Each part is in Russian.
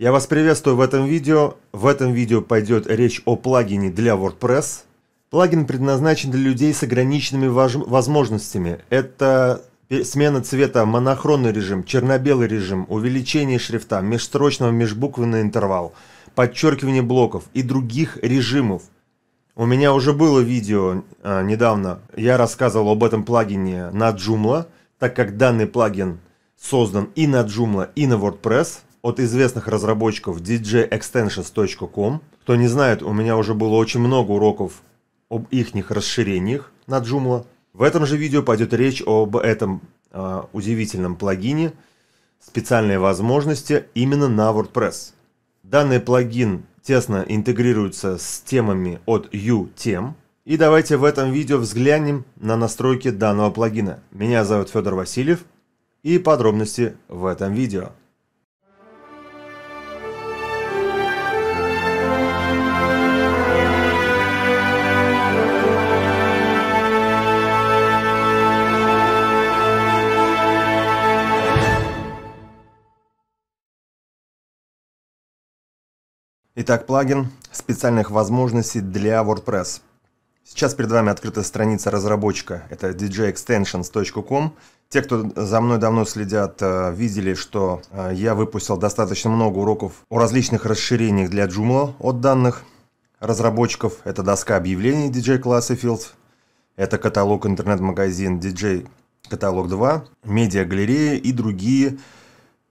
Я вас приветствую в этом видео. В этом видео пойдет речь о плагине для WordPress. Плагин предназначен для людей с ограниченными возможностями. Это смена цвета, монохронный режим, черно-белый режим, увеличение шрифта, межстрочного межбуквенный интервал, подчеркивание блоков и других режимов. У меня уже было видео э, недавно, я рассказывал об этом плагине на Joomla, так как данный плагин создан и на Joomla, и на WordPress – от известных разработчиков djextensions.com. Кто не знает, у меня уже было очень много уроков об ихних расширениях на Joomla. В этом же видео пойдет речь об этом э, удивительном плагине, специальные возможности именно на WordPress. Данный плагин тесно интегрируется с темами от u e И давайте в этом видео взглянем на настройки данного плагина. Меня зовут Федор Васильев и подробности в этом видео. Итак, плагин специальных возможностей для WordPress. Сейчас перед вами открыта страница разработчика, это djextensions.com. Те, кто за мной давно следят, э, видели, что э, я выпустил достаточно много уроков о различных расширениях для Joomla от данных разработчиков. Это доска объявлений DJ класса Fields, это каталог интернет-магазин DJ каталог 2, медиа-галерея и другие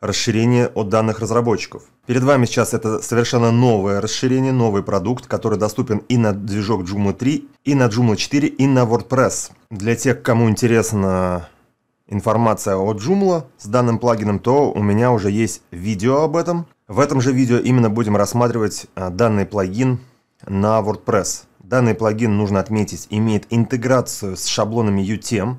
расширения от данных разработчиков – Перед вами сейчас это совершенно новое расширение, новый продукт, который доступен и на движок Joomla 3, и на Joomla 4, и на WordPress. Для тех, кому интересна информация о Joomla с данным плагином, то у меня уже есть видео об этом. В этом же видео именно будем рассматривать а, данный плагин на WordPress. Данный плагин, нужно отметить, имеет интеграцию с шаблонами UTM.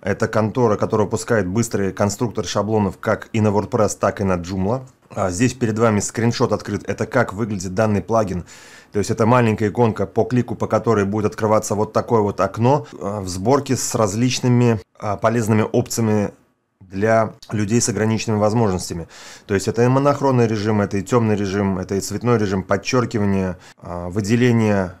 Это контора, которая выпускает быстрый конструктор шаблонов как и на WordPress, так и на Joomla. А, здесь перед вами скриншот открыт. Это как выглядит данный плагин. То есть это маленькая иконка, по клику по которой будет открываться вот такое вот окно а, в сборке с различными а, полезными опциями для людей с ограниченными возможностями. То есть это и монохронный режим, это и темный режим, это и цветной режим, подчеркивание, выделение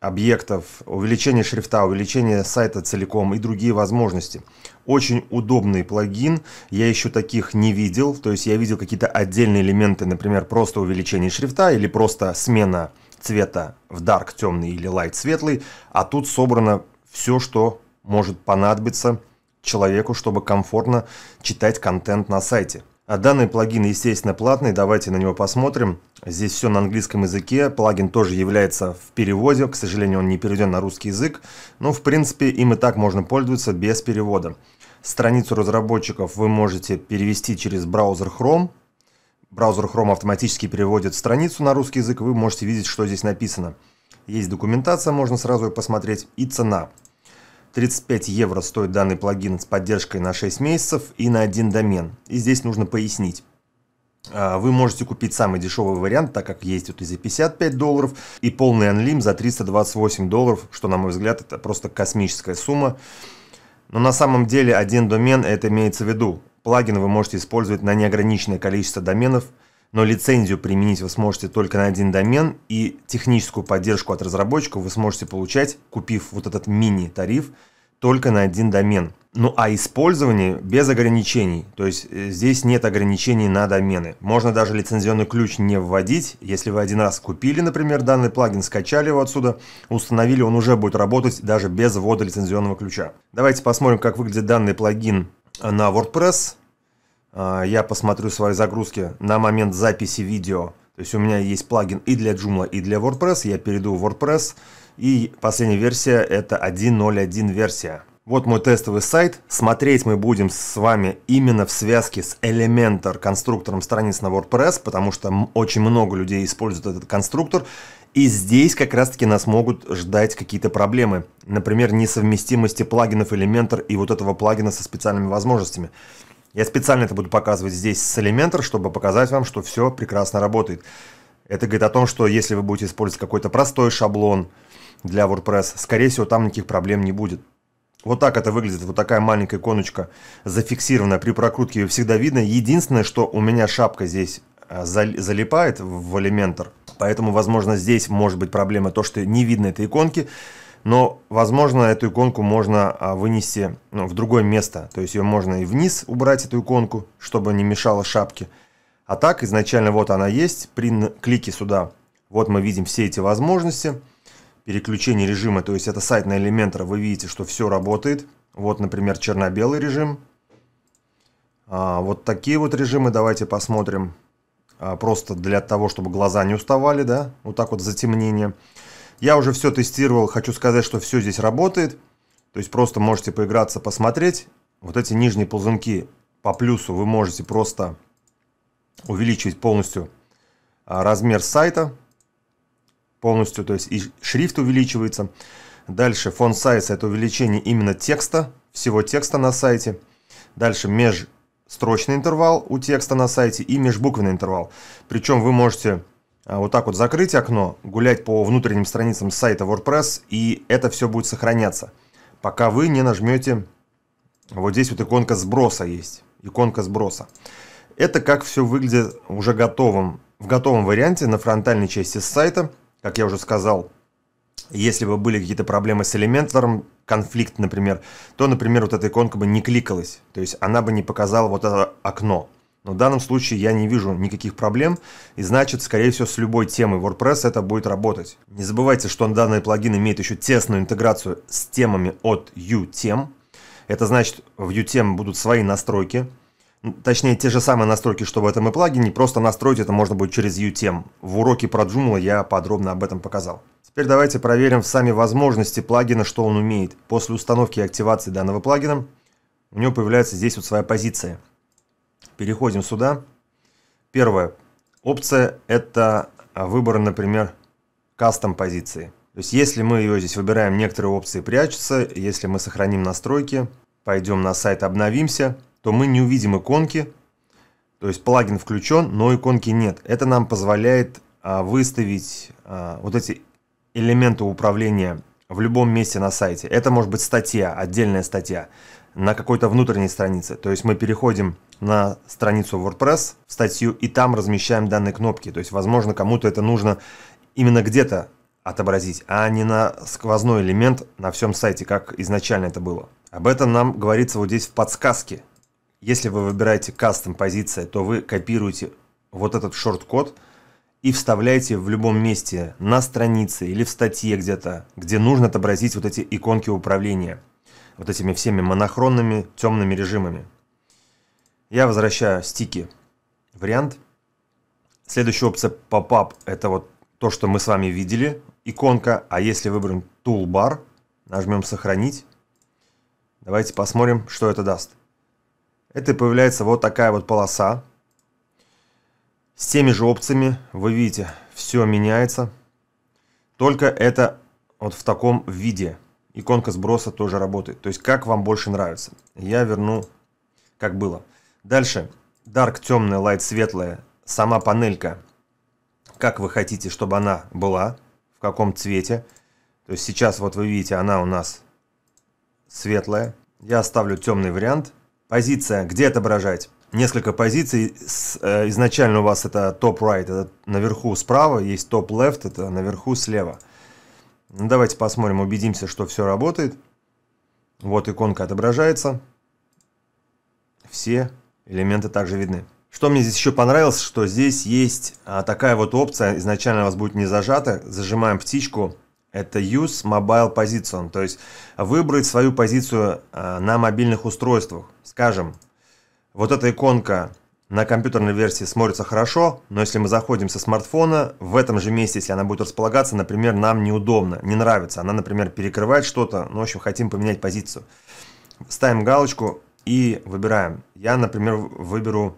объектов, увеличение шрифта, увеличение сайта целиком и другие возможности. Очень удобный плагин, я еще таких не видел, то есть я видел какие-то отдельные элементы, например, просто увеличение шрифта или просто смена цвета в dark темный или light светлый, а тут собрано все, что может понадобиться человеку, чтобы комфортно читать контент на сайте. А данный плагин, естественно, платный, давайте на него посмотрим. Здесь все на английском языке, плагин тоже является в переводе, к сожалению, он не переведен на русский язык, но ну, в принципе им и так можно пользоваться без перевода. Страницу разработчиков вы можете перевести через браузер Chrome, браузер Chrome автоматически переводит страницу на русский язык, вы можете видеть, что здесь написано. Есть документация, можно сразу посмотреть, и цена – 35 евро стоит данный плагин с поддержкой на 6 месяцев и на один домен. И здесь нужно пояснить. А, вы можете купить самый дешевый вариант, так как есть вот и за 55 долларов, и полный анлим за 328 долларов, что, на мой взгляд, это просто космическая сумма. Но на самом деле один домен это имеется в виду. Плагин вы можете использовать на неограниченное количество доменов – но лицензию применить вы сможете только на один домен, и техническую поддержку от разработчиков вы сможете получать, купив вот этот мини-тариф, только на один домен. Ну а использование без ограничений, то есть э, здесь нет ограничений на домены. Можно даже лицензионный ключ не вводить, если вы один раз купили, например, данный плагин, скачали его отсюда, установили, он уже будет работать даже без ввода лицензионного ключа. Давайте посмотрим, как выглядит данный плагин на WordPress. А, я посмотрю свои загрузки на момент записи видео. То есть у меня есть плагин и для Joomla, и для WordPress. Я перейду в WordPress. И последняя версия это 1.0.1 версия. Вот мой тестовый сайт. Смотреть мы будем с вами именно в связке с Elementor, конструктором страниц на WordPress, потому что очень много людей используют этот конструктор. И здесь как раз-таки нас могут ждать какие-то проблемы. Например, несовместимости плагинов Elementor и вот этого плагина со специальными возможностями. Я специально это буду показывать здесь с Elementor, чтобы показать вам, что все прекрасно работает. Это говорит о том, что если вы будете использовать какой-то простой шаблон для WordPress, скорее всего, там никаких проблем не будет. Вот так это выглядит, вот такая маленькая иконочка зафиксированная. При прокрутке ее всегда видно. Единственное, что у меня шапка здесь э, залипает в Elementor, поэтому, возможно, здесь может быть проблема то, что не видно этой иконки но, возможно, эту иконку можно а, вынести ну, в другое место. То есть ее можно и вниз убрать, эту иконку, чтобы не мешала шапке. А так, изначально вот она есть. При клике сюда вот мы видим все эти возможности. Переключение режима, то есть это сайт на Elementor, вы видите, что все работает. Вот, например, черно-белый режим. А, вот такие вот режимы давайте посмотрим. А, просто для того, чтобы глаза не уставали, да, вот так вот затемнение. Я уже все тестировал, хочу сказать, что все здесь работает. То есть просто можете поиграться, посмотреть. Вот эти нижние ползунки по плюсу вы можете просто увеличить полностью а, размер сайта. Полностью, то есть и шрифт увеличивается. Дальше фон сайта это увеличение именно текста, всего текста на сайте. Дальше межстрочный интервал у текста на сайте и межбуквенный интервал. Причем вы можете а, вот так вот закрыть окно, гулять по внутренним страницам сайта WordPress, и это все будет сохраняться, пока вы не нажмете, вот здесь вот иконка сброса есть, иконка сброса. Это как все выглядит уже готовым, в готовом варианте на фронтальной части сайта, как я уже сказал, если бы были какие-то проблемы с элементором, конфликт, например, то, например, вот эта иконка бы не кликалась, то есть она бы не показала вот это окно. Но в данном случае я не вижу никаких проблем, и значит, скорее всего, с любой темой WordPress это будет работать. Не забывайте, что данный плагин имеет еще тесную интеграцию с темами от UTem. Это значит, в UTem будут свои настройки, ну, точнее, те же самые настройки, что в этом и плагине, просто настроить это можно будет через UTem. В уроке про Joomla я подробно об этом показал. Теперь давайте проверим сами возможности плагина, что он умеет. После установки и активации данного плагина у него появляется здесь вот своя позиция – Переходим сюда. Первая опция – это выбор, например, кастом позиции. То есть если мы ее здесь выбираем, некоторые опции прячутся. Если мы сохраним настройки, пойдем на сайт «Обновимся», то мы не увидим иконки. То есть плагин включен, но иконки нет. Это нам позволяет а, выставить а, вот эти элементы управления в любом месте на сайте. Это может быть статья, отдельная статья на какой-то внутренней странице. То есть мы переходим на страницу WordPress, в статью, и там размещаем данные кнопки. То есть, возможно, кому-то это нужно именно где-то отобразить, а не на сквозной элемент на всем сайте, как изначально это было. Об этом нам говорится вот здесь в подсказке. Если вы выбираете кастом позиция, то вы копируете вот этот шорт-код – и вставляйте в любом месте, на странице или в статье где-то, где нужно отобразить вот эти иконки управления, вот этими всеми монохронными темными режимами. Я возвращаю стики вариант. Следующая опция Pop-up – это вот то, что мы с вами видели, иконка. А если выберем Toolbar, нажмем «Сохранить», давайте посмотрим, что это даст. Это появляется вот такая вот полоса, с теми же опциями, вы видите, все меняется. Только это вот в таком виде. Иконка сброса тоже работает. То есть, как вам больше нравится. Я верну, как было. Дальше. Dark темная, light светлая. Сама панелька. Как вы хотите, чтобы она была. В каком цвете. То есть, сейчас вот вы видите, она у нас светлая. Я оставлю темный вариант. Позиция. Где отображать? несколько позиций. Э, изначально у вас это топ-right, это наверху справа, есть топ-left, это наверху слева. Ну, давайте посмотрим, убедимся, что все работает. Вот иконка отображается. Все элементы также видны. Что мне здесь еще понравилось, что здесь есть а, такая вот опция, изначально у вас будет не зажата, зажимаем птичку, это Use Mobile Position, то есть выбрать свою позицию а, на мобильных устройствах. Скажем, вот эта иконка на компьютерной версии смотрится хорошо, но если мы заходим со смартфона, в этом же месте, если она будет располагаться, например, нам неудобно, не нравится. Она, например, перекрывает что-то, ну, в общем, хотим поменять позицию. Ставим галочку и выбираем. Я, например, выберу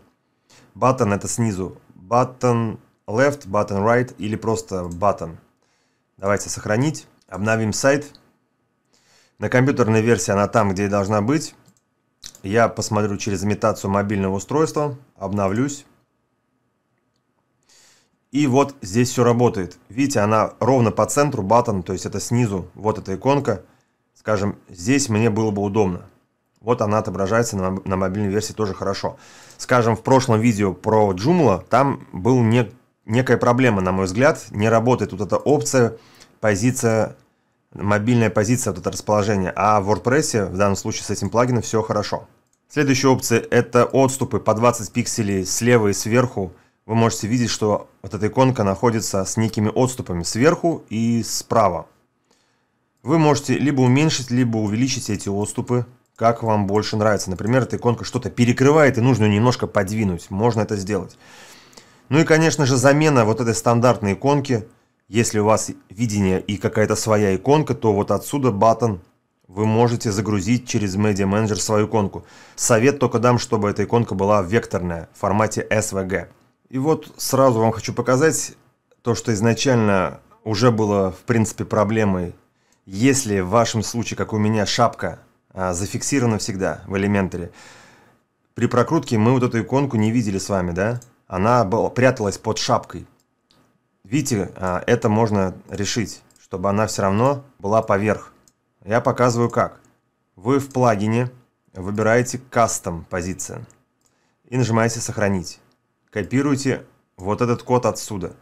button, это снизу. Button left, button right или просто button. Давайте сохранить. Обновим сайт. На компьютерной версии она там, где и должна быть. Я посмотрю через имитацию мобильного устройства, обновлюсь. И вот здесь все работает. Видите, она ровно по центру батон, то есть это снизу, вот эта иконка. Скажем, здесь мне было бы удобно. Вот она отображается на, на мобильной версии тоже хорошо. Скажем, в прошлом видео про Joomla там был не, некая проблема, на мой взгляд. Не работает вот эта опция, позиция мобильная позиция, вот это расположение. А в WordPress в данном случае с этим плагином все хорошо. Следующая опция – это отступы по 20 пикселей слева и сверху. Вы можете видеть, что вот эта иконка находится с некими отступами сверху и справа. Вы можете либо уменьшить, либо увеличить эти отступы, как вам больше нравится. Например, эта иконка что-то перекрывает и нужно немножко подвинуть. Можно это сделать. Ну и, конечно же, замена вот этой стандартной иконки – если у вас видение и какая-то своя иконка, то вот отсюда батон вы можете загрузить через Media Manager свою иконку. Совет только дам, чтобы эта иконка была векторная в формате SVG. И вот сразу вам хочу показать то, что изначально уже было в принципе проблемой. Если в вашем случае, как у меня, шапка а, зафиксирована всегда в элементаре, при прокрутке мы вот эту иконку не видели с вами, да? Она была, пряталась под шапкой. Вите а, это можно решить, чтобы она все равно была поверх. Я показываю как. Вы в плагине выбираете кастом позиция и нажимаете «Сохранить». Копируете вот этот код отсюда.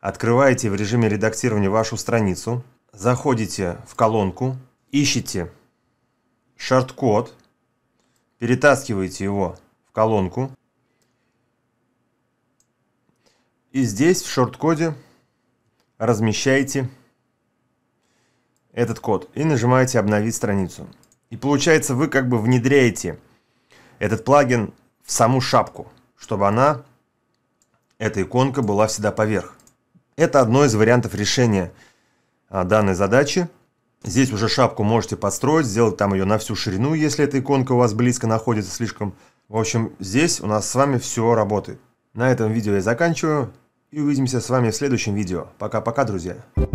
Открываете в режиме редактирования вашу страницу, заходите в колонку, ищите шорт код перетаскиваете его в колонку И здесь в шорт-коде размещаете этот код и нажимаете «Обновить страницу». И получается, вы как бы внедряете этот плагин в саму шапку, чтобы она, эта иконка была всегда поверх. Это одно из вариантов решения а, данной задачи. Здесь уже шапку можете подстроить, сделать там ее на всю ширину, если эта иконка у вас близко находится слишком. В общем, здесь у нас с вами все работает. На этом видео я заканчиваю. И увидимся с вами в следующем видео. Пока-пока, друзья.